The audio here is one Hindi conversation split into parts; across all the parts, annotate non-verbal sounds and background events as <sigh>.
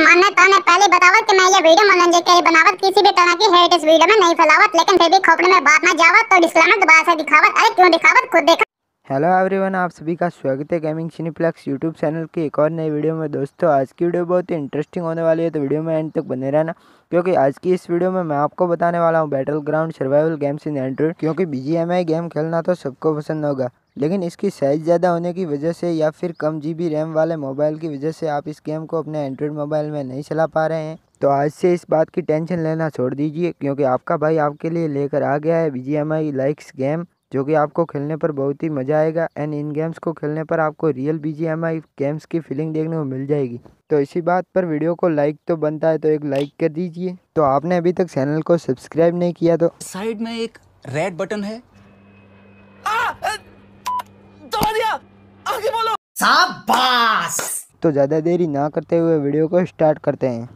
मान्यता ने पहले बतावत कि मैं ये वीडियो मनोरंजन के लिए बनावत किसी भी तरह की हेट इस वीडियो में नहीं फैलावत लेकिन फिर भी खोपड़ी में बात ना जावत तो डिस्क्लेमर दोबारा से दिखावत अरे क्यों दिखावत खुद देखा हेलो एवरीवन आप सभी का स्वागत है गेमिंग सिनीप्लेक्स यूट्यूब चैनल के एक और नए वीडियो में दोस्तों आज की वीडियो बहुत ही इंटरेस्टिंग होने वाली है तो वीडियो में एंड तक बने रहना क्योंकि आज की इस वीडियो में मैं आपको बताने वाला हूं battle ground survival games in Android क्योंकि बीजीएमआई गेम खेलना तो सबको पसंद होगा लेकिन इसकी साइज़ ज़्यादा होने की वजह से या फिर कम जी रैम वाले मोबाइल की वजह से आप इस गेम को अपने एंड्रॉयड मोबाइल में नहीं चला पा रहे हैं तो आज से इस बात की टेंशन लेना छोड़ दीजिए क्योंकि आपका भाई आपके लिए लेकर आ गया है B G M I likes game जो कि आपको खेलने पर बहुत ही मज़ा आएगा एंड इन गेम्स को खेलने पर आपको real B G M I games की फीलिंग देखने को मिल जाएगी तो इसी बात पर वीडियो को लाइक तो बनता है तो एक लाइक कर दीजिए तो आपने अभी तक चैनल को सब्सक्राइब नहीं किया तो साइड में एक रेड बटन है आगे बोलो शाबाश तो ज्यादा देरी ना करते हुए वीडियो को स्टार्ट करते हैं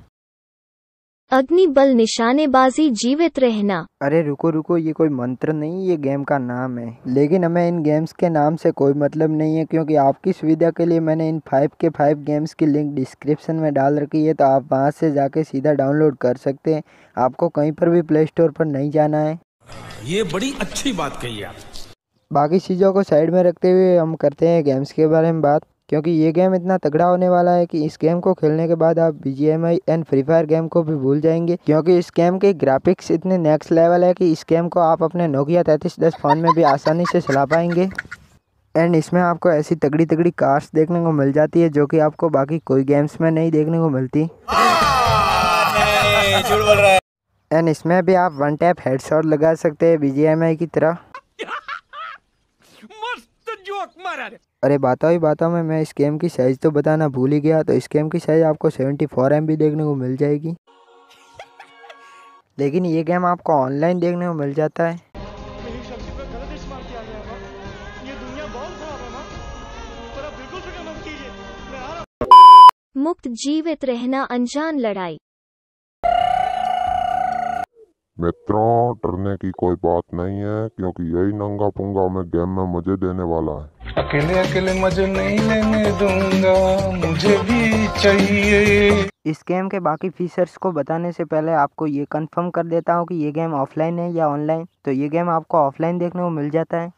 अग्नि बल निशानेबाजी जीवित रहना अरे रुको रुको ये कोई मंत्र नहीं ये गेम का नाम है लेकिन हमें इन गेम्स के नाम से कोई मतलब नहीं है क्योंकि आपकी सुविधा के लिए मैंने इन फाइव के फाइव गेम्स की लिंक डिस्क्रिप्शन में डाल रखी है तो आप वहाँ से जाके सीधा डाउनलोड कर सकते हैं आपको कहीं पर भी प्ले स्टोर पर नहीं जाना है ये बड़ी अच्छी बात कही आप बाकी चीज़ों को साइड में रखते हुए हम करते हैं गेम्स के बारे में बात क्योंकि ये गेम इतना तगड़ा होने वाला है कि इस गेम को खेलने के बाद आप B G M I and Free Fire game को भी भूल जाएंगे क्योंकि इस गेम के ग्राफिक्स इतने नेक्स्ट लेवल है कि इस गेम को आप अपने नोकिया तैंतीस दस फ़ोन में भी आसानी से चला पाएंगे एंड इसमें आपको ऐसी तगड़ी तगड़ी कार्स देखने को मिल जाती है जो कि आपको बाकी कोई गेम्स में नहीं देखने को मिलती एंड हाँ, इसमें भी आप वन टैप हेडशॉट लगा सकते हैं बी की तरह अरे बातों ही बातों में मैं इस गेम की साइज़ तो बताना भूल ही गया तो इस गेम की साइज़ आपको सेवेंटी फोर एम बी देखने को मिल जाएगी <laughs> लेकिन ये गेम आपको ऑनलाइन देखने को मिल जाता है मुक्त जीवित रहना अनजान लड़ाई मित्रों डरने की कोई बात नहीं है क्योंकि यही नंगा पुंगा हमें गेम में मजे देने वाला है अकेले अकेले मजे नहीं लेने दूंगा मुझे भी चाहिए इस गेम के बाकी फीचर्स को बताने से पहले आपको ये कंफर्म कर देता हूँ कि ये गेम ऑफलाइन है या ऑनलाइन तो ये गेम आपको ऑफलाइन देखने को मिल जाता है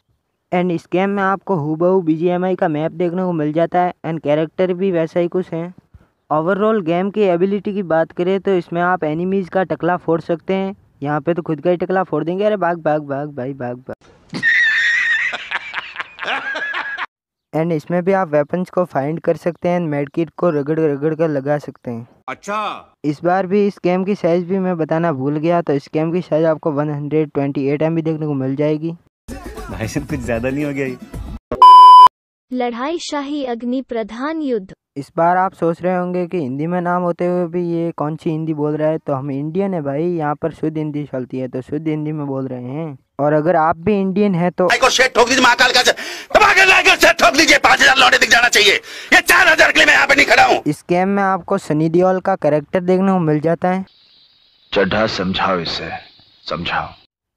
एंड इस गेम में आपको बहू बी का मैप देखने को मिल जाता है एंड कैरेक्टर भी वैसा ही कुछ है ओवरऑल गेम की एबिलिटी की बात करें तो इसमें आप एनिमीज़ का टकला फोड़ सकते हैं यहाँ पे तो खुद का ही टकला फोड़ देंगे अरे भाग भाग भाग भाई भाग भाग एंड <laughs> इसमें भी आप वेपन्स को फाइंड कर सकते हैं मेडकिट को रगड़ रगड़ कर लगा सकते हैं अच्छा इस बार भी इस गेम की साइज भी मैं बताना भूल गया तो इस गेम की साइज आपको 128 हंड्रेड देखने को मिल जाएगी भाई सब कुछ ज्यादा नहीं हो गया लड़ाई शाही अग्नि प्रधान युद्ध इस बार आप सोच रहे होंगे कि हिंदी में नाम होते हुए भी ये कौन सी हिंदी बोल रहा है तो हम इंडियन है भाई यहाँ पर शुद्ध हिंदी चलती है तो शुद्ध हिंदी में बोल रहे हैं और अगर आप भी इंडियन है तो ठोक दीजिए पाँच हजार लौटे दिख जाना चाहिए ये चार हजार के लिए मैं यहाँ पे नहीं खड़ा हूँ इस गेम में आपको सनी दियोल का करेक्टर देखने को मिल जाता है चड्ढा समझाओ इसे समझाओ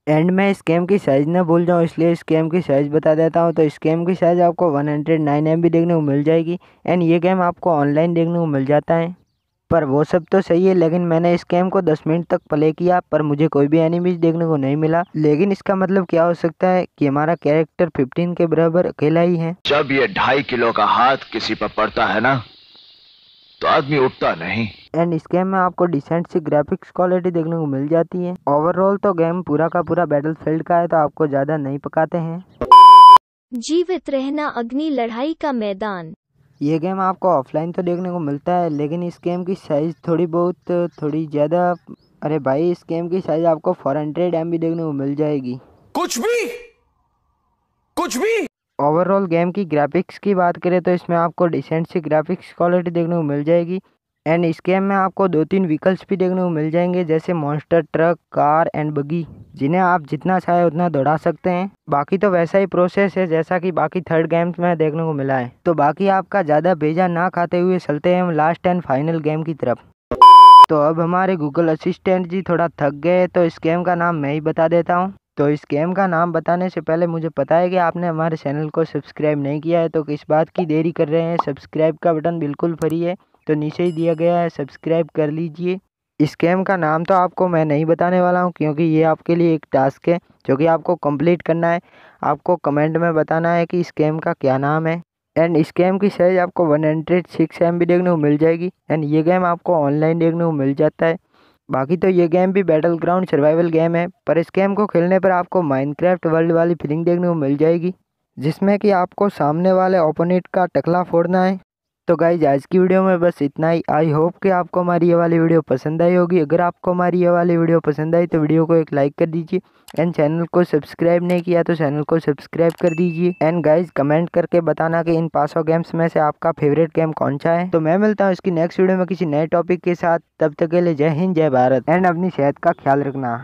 एंड में इस गेम की साइज़ ना भूल जाऊँ इसलिए इस गेम की साइज़ बता देता हूँ तो इस गेम की साइज़ आपको one hundred nine M B देखने को मिल जाएगी एंड ये गेम आपको ऑनलाइन देखने को मिल जाता है पर वो सब तो सही है लेकिन मैंने इस गेम को दस मिनट तक प्ले किया पर मुझे कोई भी एनिमीज देखने को नहीं मिला लेकिन इसका मतलब क्या हो सकता है कि हमारा कैरेक्टर फिफ्टीन के बराबर अकेला ही है जब ये ढाई किलो का हाथ किसी पर पड़ता है ना तो आदमी उठता नहीं एंड इस गेम में आपको डिसेंट सी ग्राफिक्स क्वालिटी देखने को मिल जाती है ओवरऑल तो गेम पूरा का पूरा बैटल फील्ड का है तो आपको ज्यादा नहीं पकाते हैं जीवित रहना अग्नि लड़ाई का मैदान ये गेम आपको ऑफलाइन तो देखने को मिलता है लेकिन इस गेम की साइज़ थोड़ी बहुत थोड़ी ज़्यादा अरे भाई इस गेम की साइज़ आपको फोर हंड्रेड देखने को मिल जाएगी कुछ भी कुछ भी ओवरऑल गेम की ग्राफिक्स की बात करें तो इसमें आपको डिसेंट सी ग्राफिक्स क्वालिटी देखने को मिल जाएगी एंड इस गेम में आपको दो तीन व्हीकल्स भी देखने को मिल जाएंगे जैसे मॉन्स्टर ट्रक कार एंड बगी जिन्हें आप जितना चाहे उतना दौड़ा सकते हैं बाकी तो वैसा ही प्रोसेस है जैसा कि बाकी थर्ड गेम्स में देखने को मिला है तो बाकी आपका ज़्यादा भेजा ना खाते हुए चलते हैं हम लास्ट एंड फाइनल गेम की तरफ तो अब हमारे गूगल असिस्टेंट जी थोड़ा थक गए तो इस गेम का नाम मैं ही बता देता हूँ तो इस गेम का नाम बताने से पहले मुझे पता है कि आपने हमारे चैनल को सब्सक्राइब नहीं किया है तो किस बात की देरी कर रहे हैं सब्सक्राइब का बटन बिल्कुल फ्री है तो नीचे ही दिया गया है सब्सक्राइब कर लीजिए इस गेम का नाम तो आपको मैं नहीं बताने वाला हूँ क्योंकि ये आपके लिए एक टास्क है जो कि आपको कंप्लीट करना है आपको कमेंट में बताना है कि इस गेम का क्या नाम है एंड इस गेम की साइज़ आपको one hundred six M B देखने को मिल जाएगी एंड ये गेम आपको ऑनलाइन देखने को मिल जाता है बाकी तो ये गेम भी बैटल ग्राउंड सर्वाइवल गेम है पर इस गेम को खेलने पर आपको माइनक्राफ्ट वर्ल्ड वाली फीलिंग देखने को मिल जाएगी जिसमें कि आपको सामने वाले ओपोनेंट का टकला फोड़ना है तो गाइज आज की वीडियो में बस इतना ही आई होप कि आपको हमारी ये वाली वीडियो पसंद आई होगी अगर आपको हमारी ये वाली वीडियो पसंद आई तो वीडियो को एक लाइक कर दीजिए एंड चैनल को सब्सक्राइब नहीं किया तो चैनल को सब्सक्राइब कर दीजिए एंड गाइज कमेंट करके बताना कि इन पासो गेम्स में से आपका फेवरेट गेम कौन सा है तो मैं मिलता हूँ इसकी नेक्स्ट वीडियो में किसी नए टॉपिक के साथ तब तक के लिए जय हिंद जय भारत एंड अपनी सेहत का ख्याल रखना